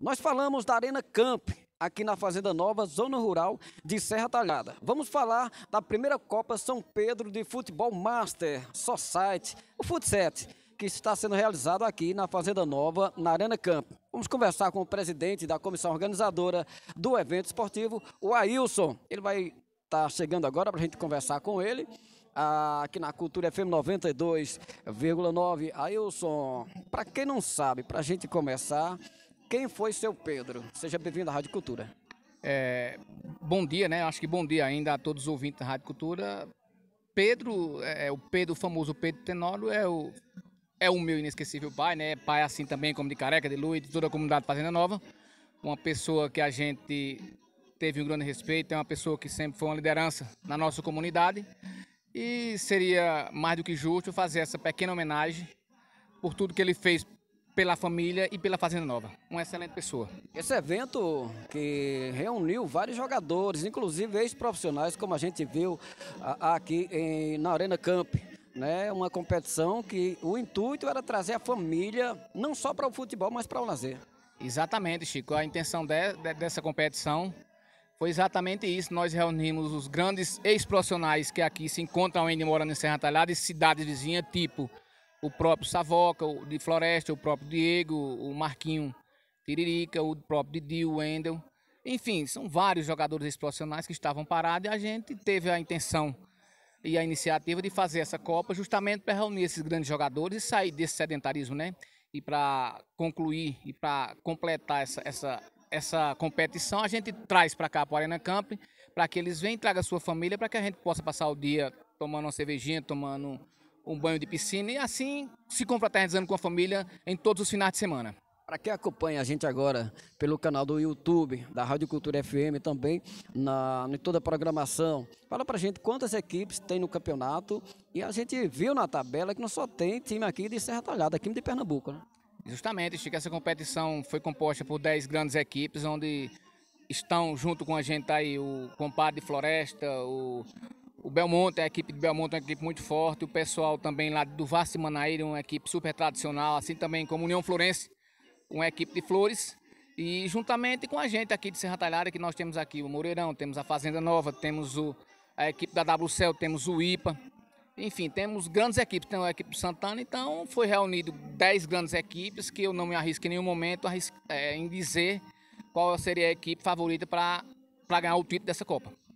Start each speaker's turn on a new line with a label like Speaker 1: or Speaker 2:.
Speaker 1: Nós falamos da Arena Camp, aqui na Fazenda Nova, zona rural de Serra Talhada. Vamos falar da primeira Copa São Pedro de Futebol Master Society, o Futset, que está sendo realizado aqui na Fazenda Nova, na Arena Camp. Vamos conversar com o presidente da comissão organizadora do evento esportivo, o Ailson. Ele vai estar tá chegando agora para a gente conversar com ele. Aqui na Cultura FM 92,9. Ailson, para quem não sabe, para a gente começar, quem foi seu Pedro? Seja bem-vindo à Rádio Cultura. É, bom dia, né?
Speaker 2: Acho que bom dia ainda a todos os ouvintes da Rádio Cultura. Pedro, é, é o Pedro, o famoso Pedro Tenório, é o, é o meu inesquecível pai, né? Pai assim também, como de Careca, de Luiz, de toda a comunidade Fazenda Nova. Uma pessoa que a gente teve um grande respeito, é uma pessoa que sempre foi uma liderança na nossa comunidade. E seria mais do que justo fazer essa pequena homenagem por tudo que ele fez pela família e pela Fazenda Nova.
Speaker 1: Uma excelente pessoa. Esse evento que reuniu vários jogadores, inclusive ex-profissionais, como a gente viu aqui em, na Arena Camp né? Uma competição que o intuito era trazer a família não só para o futebol, mas para o lazer.
Speaker 2: Exatamente, Chico. A intenção de, de, dessa competição foi exatamente isso. Nós reunimos os grandes ex-profissionais que aqui se encontram ainda morando em Serra Talhada e cidades vizinhas, tipo o próprio Savoca, o de Floresta, o próprio Diego, o Marquinho Tiririca, o próprio Didil, Wendel. Enfim, são vários jogadores profissionais que estavam parados e a gente teve a intenção e a iniciativa de fazer essa Copa justamente para reunir esses grandes jogadores e sair desse sedentarismo, né? E para concluir e para completar essa, essa, essa competição, a gente traz para cá, para a Arena Camp, para que eles venham e tragam a sua família, para que a gente possa passar o dia tomando uma cervejinha, tomando um banho de piscina e assim se confraternizando com a família em todos os finais de semana.
Speaker 1: Para quem acompanha a gente agora pelo canal do YouTube, da Rádio Cultura FM também, na, em toda a programação, fala para a gente quantas equipes tem no campeonato e a gente viu na tabela que não só tem time aqui de Serra Talhada, time de Pernambuco, né? Justamente, Chico, essa competição
Speaker 2: foi composta por 10 grandes equipes, onde estão junto com a gente aí o compadre de Floresta, o, o Belmonte, a equipe do Belmonte é uma equipe muito forte. O pessoal também lá do Vasco Manaíra, uma equipe super tradicional, assim também como União Florense, uma equipe de flores. E juntamente com a gente aqui de Serra Talhada, que nós temos aqui o Moreirão, temos a Fazenda Nova, temos o, a equipe da WCL, temos o IPA. Enfim, temos grandes equipes, tem a equipe do Santana, então foi reunido 10 grandes equipes que eu não me arrisco em nenhum momento é, em dizer qual seria a equipe favorita para ganhar o título dessa Copa.